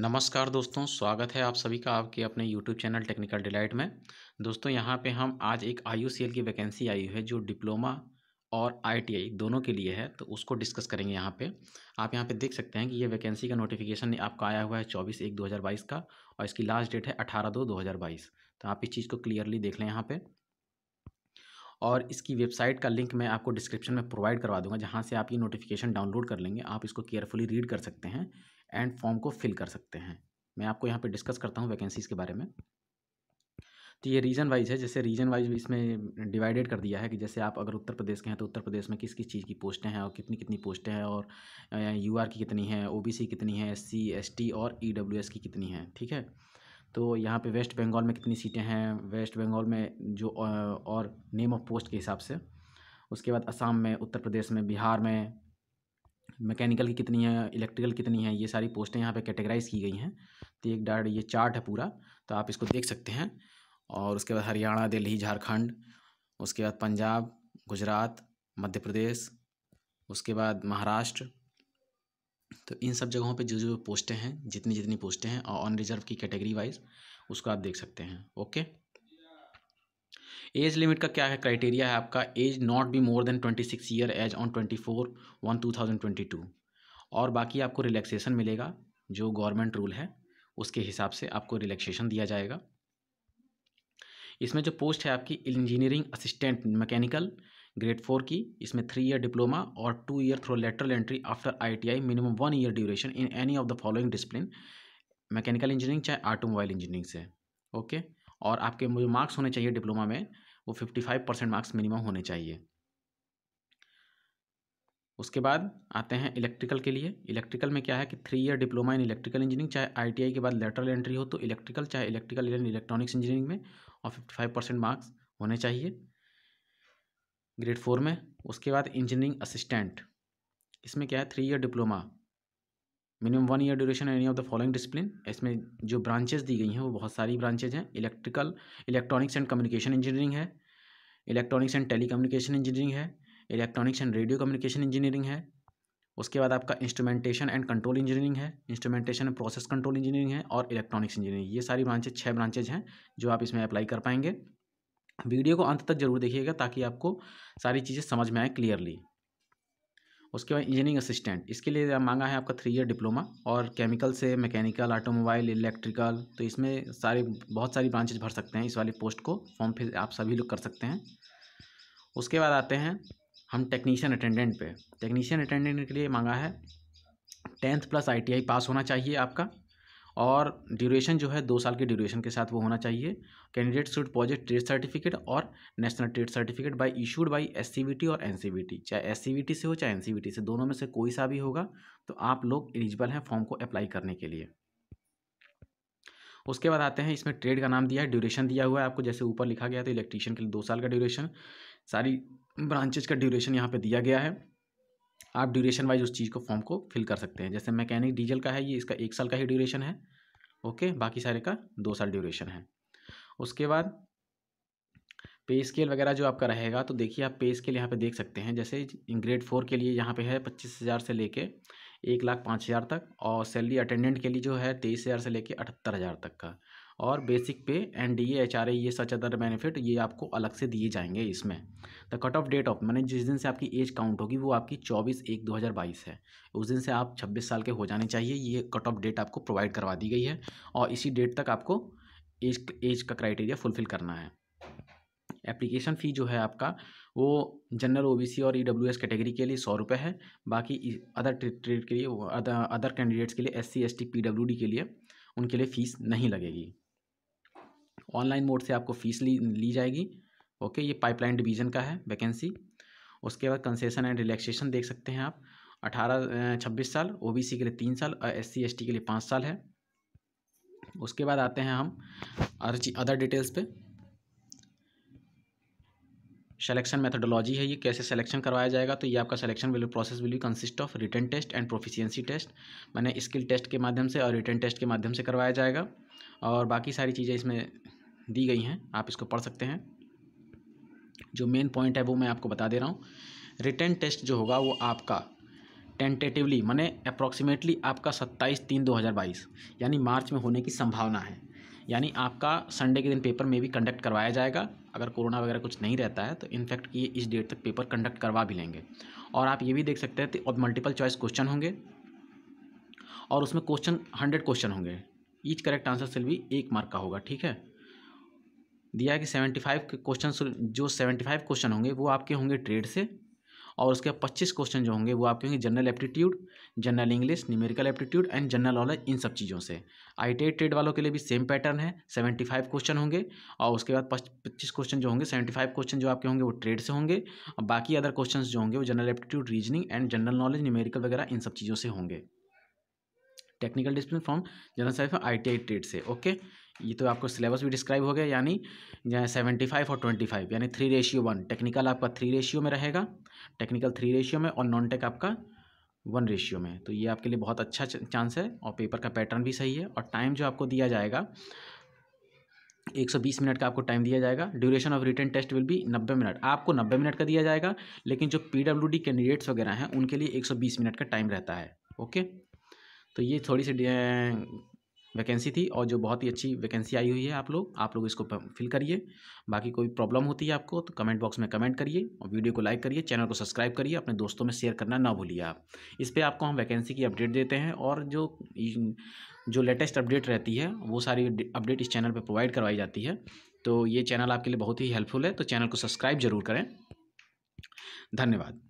नमस्कार दोस्तों स्वागत है आप सभी का आपके अपने YouTube चैनल टेक्निकल डिलाइट में दोस्तों यहाँ पे हम आज एक आई की वैकेंसी आई है जो डिप्लोमा और आई दोनों के लिए है तो उसको डिस्कस करेंगे यहाँ पे आप यहाँ पे देख सकते हैं कि ये वैकेंसी का नोटिफिकेशन आपका आया हुआ है चौबीस एक 2022 का और इसकी लास्ट डेट है अठारह दो दो तो आप इस चीज़ को क्लियरली देख लें यहाँ पर और इसकी वेबसाइट का लिंक मैं आपको डिस्क्रिप्शन में प्रोवाइड करवा दूंगा जहाँ से आप ये नोटिफिकेशन डाउनलोड कर लेंगे आप इसको केयरफुली रीड कर सकते हैं एंड फॉर्म को फिल कर सकते हैं मैं आपको यहाँ पर डिस्कस करता हूँ वैकेंसीज़ के बारे में तो ये रीजन वाइज है जैसे रीजन वाइज इसमें डिवाइडेड कर दिया है कि जैसे आप अगर उत्तर प्रदेश के हैं तो उत्तर प्रदेश में किस किस चीज़ की पोस्टें हैं और कितनी कितनी पोस्टें हैं और यू की कितनी है ओ कितनी है एस सी और ई की कितनी है ठीक है तो यहाँ पे वेस्ट बंगाल में कितनी सीटें हैं वेस्ट बंगाल में जो और नेम ऑफ पोस्ट के हिसाब से उसके बाद असम में उत्तर प्रदेश में बिहार में मैकेनिकल की कितनी है इलेक्ट्रिकल कितनी है ये सारी पोस्टें यहाँ पे कैटेगराइज की गई हैं तो एक डाट ये चार्ट है पूरा तो आप इसको देख सकते हैं और उसके बाद हरियाणा दिल्ली झारखंड उसके बाद पंजाब गुजरात मध्य प्रदेश उसके बाद महाराष्ट्र तो इन सब जगहों पे जो जो पोस्टें हैं जितनी जितनी पोस्टें हैं और ऑन रिजर्व की कैटेगरी वाइज उसको आप देख सकते हैं ओके एज लिमिट का क्या है क्राइटेरिया है आपका age not be more than twenty six year age on twenty four one two thousand twenty two और बाकी आपको रिलैक्सेशन मिलेगा जो गवर्नमेंट रूल है उसके हिसाब से आपको रिलैक्सेशन दिया जाएगा इसमें जो पोस्ट है आपकी engineering assistant mechanical grade four की इसमें थ्री ईयर डिप्लोमा और two year through lateral entry after ITI minimum one year duration in any of the following discipline mechanical engineering चाहे ऑटोमोबाइल इंजीनियरिंग से ओके और आपके जो मार्क्स होने चाहिए डिप्लोमा में वो fifty five percent marks minimum होने चाहिए उसके बाद आते हैं इलेक्ट्रिकल के लिए इलेक्ट्रिकल में क्या है कि three year diploma in electrical engineering चाहे आईटीआई के बाद लेटरल एंट्री हो तो इलेक्ट्रिकल चाहे इलेक्ट्रिकल इन इलेक्ट्रॉनिक्स इंजीनियरिंग में और फिफ्टी फाइव परसेंट मार्क्स होने चाहिए ग्रेड फोर में उसके बाद इंजीनियरिंग असिस्टेंट इसमें क्या है three year diploma minimum one year duration any of the following discipline इसमें जो ब्रांचेज दी गई हैं वो बहुत सारी ब्रांचेज हैं electrical electronics and communication engineering है electronics and telecommunication engineering है electronics and radio communication engineering है उसके बाद आपका इंस्ट्रूमेंटेशन एंड कंट्रोल इंजीनियरिंग है instrumentation and process control engineering है और इलेक्ट्रॉनिक्स इंजीनियरिंग ये सारी ब्रांचेज छः ब्रांचेज हैं जो आप इसमें अप्लाई कर पाएंगे वीडियो को अंत तक जरूर देखिएगा ताकि आपको सारी चीज़ें समझ में आए क्लियरली उसके बाद इंजीनियरिंग असिस्टेंट इसके लिए मांगा है आपका थ्री ईयर डिप्लोमा और केमिकल से मैकेनिकल ऑटोमोबाइल इलेक्ट्रिकल तो इसमें सारे बहुत सारी ब्रांचेज भर सकते हैं इस वाली पोस्ट को फॉर्म फिर आप सभी लोग कर सकते हैं उसके बाद आते हैं हम टेक्नीशियन अटेंडेंट पे टेक्नीशियन अटेंडेंट के लिए मांगा है टेंथ प्लस आई पास होना चाहिए आपका और ड्यूरेशन जो है दो साल के ड्यूरेशन के साथ वो होना चाहिए candidate should possess trade certificate और national trade certificate by issued by S और एन चाहे एस से हो चाहे एन से दोनों में से कोई सा भी होगा तो आप लोग एलिजिबल हैं फॉर्म को अप्लाई करने के लिए उसके बाद आते हैं इसमें ट्रेड का नाम दिया है ड्यूरेशन दिया हुआ है आपको जैसे ऊपर लिखा गया तो इलेक्ट्रीशियन के लिए दो साल का ड्यूरेशन सारी ब्रांचेज का ड्यूरेशन यहाँ पर दिया गया है आप ड्यूरेशन वाइज उस चीज़ को फॉर्म को फिल कर सकते हैं जैसे मैकेनिक डीजल का है ये इसका एक साल का ही ड्यूरेशन है ओके बाकी सारे का दो साल ड्यूरेशन है उसके बाद पे स्केल वगैरह जो आपका रहेगा तो देखिए आप पे स्केल यहाँ पे देख सकते हैं जैसे ग्रेड फोर के लिए यहाँ पे है पच्चीस हज़ार से लेके एक लाख पाँच हज़ार तक और सैलरी अटेंडेंट के लिए जो है तेईस हज़ार से लेकर अठहत्तर हज़ार तक का और बेसिक पे एन डी एच आर ये सच अदर बेनिफिट ये आपको अलग से दिए जाएंगे इसमें the cut off date of मैंने जिस दिन से आपकी एज काउंट होगी वो आपकी चौबीस एक दो हज़ार बाईस है उस दिन से आप छब्बीस साल के हो जाने चाहिए ये कट ऑफ डेट आपको प्रोवाइड करवा दी गई है और इसी डेट तक आपको एज एज का क्राइटेरिया फुलफिल करना है एप्लीकेशन फ़ी जो है आपका वो जनरल ओबीसी और ईडब्ल्यूएस कैटेगरी के लिए सौ रुपये है बाकी अदर ट्रेड के लिए अदर अदर कैंडिडेट्स के लिए S C S T P W D के लिए उनके लिए फ़ीस नहीं लगेगी ऑनलाइन मोड से आपको फ़ीस ली ली जाएगी ओके ये पाइपलाइन डिवीज़न का है वैकेंसी उसके बाद कंसेशन एंड रिलैक्सेशन देख सकते हैं आप अठारह छब्बीस साल ओबीसी के लिए तीन साल और एस सी के लिए पाँच साल है उसके बाद आते हैं हम अदर अदर डिटेल्स पे सेलेक्शन मेथडोलॉजी है ये कैसे सिलेक्शन करवाया जाएगा तो ये आपका selection will process will consist of return test and proficiency test मैंने स्किल टेस्ट के माध्यम से और रिटर्न टेस्ट के माध्यम से करवाया जाएगा और बाकी सारी चीज़ें इसमें दी गई हैं आप इसको पढ़ सकते हैं जो मेन पॉइंट है वो मैं आपको बता दे रहा हूँ रिटर्न टेस्ट जो होगा वो आपका टेंटेटिवली मैंने अप्रॉक्सीमेटली आपका सत्ताईस तीन दो हज़ार बाईस यानी मार्च में होने की संभावना है यानी आपका संडे के दिन पेपर में भी कंडक्ट करवाया जाएगा अगर कोरोना वगैरह कुछ नहीं रहता है तो इनफैक्ट ये इस डेट तक पेपर कंडक्ट करवा भी लेंगे और आप ये भी देख सकते हैं कि और मल्टीपल चॉइस क्वेश्चन होंगे और उसमें क्वेश्चन हंड्रेड क्वेश्चन होंगे ईच करेक्ट आंसर सिल भी एक मार्क का होगा ठीक है दिया है कि सेवेंटी फाइव क्वेश्चन जो सेवेंटी फाइव क्वेश्चन होंगे वो आपके होंगे ट्रेड से और उसके पच्चीस क्वेश्चन जो होंगे वो आपके होंगे general aptitude general English numerical aptitude and general knowledge इन सब चीज़ों से आई टी ट्रेड वालों के लिए भी सेम पैटर्न है सेवेंटी फाइव क्वेश्चन होंगे और उसके बाद पच्चीस क्वेश्चन जो होंगे सेवेंटी फाइव क्वेश्चन जो आपके होंगे वो ट्रेड से होंगे और बाकी अदर क्वेश्चन जो होंगे वो general aptitude reasoning and general knowledge numerical वगैरह इन सब चीज़ों से होंगे टेक्निकल डिस्प्लिन फ्रॉम जनरल साइफ आई टी आई ट्रेड से ओके ये तो आपको सिलेबस भी डिस्क्राइब हो गया यानी सेवेंटी फाइव और ट्वेंटी फाइव यानी थ्री रेशियो वन टेक्निकल आपका थ्री रेशियो में रहेगा टेक्निकल थ्री रेशियो में और नॉन टेक आपका वन रेशियो में तो ये आपके लिए बहुत अच्छा चांस है और पेपर का पैटर्न भी सही है और टाइम जो आपको दिया जाएगा एक सौ बीस मिनट का आपको टाइम दिया जाएगा duration of return test will भी नब्बे मिनट आपको नब्बे मिनट का दिया जाएगा लेकिन जो पी डब्ल्यू डी कैंडिडेट्स वगैरह हैं उनके लिए एक सौ बीस मिनट का टाइम रहता है ओके तो ये थोड़ी सी वैकेंसी थी और जो बहुत ही अच्छी वैकेंसी आई हुई है आप लोग आप लोग इसको फिल करिए बाकी कोई प्रॉब्लम होती है आपको तो कमेंट बॉक्स में कमेंट करिए और वीडियो को लाइक करिए चैनल को सब्सक्राइब करिए अपने दोस्तों में शेयर करना ना भूलिए आप इस पर आपको हम वैकेंसी की अपडेट देते हैं और जो जो लेटेस्ट अपडेट रहती है वो सारी अपडेट इस चैनल पर प्रोवाइड करवाई जाती है तो ये चैनल आपके लिए बहुत ही हेल्पफुल है तो चैनल को सब्सक्राइब जरूर करें धन्यवाद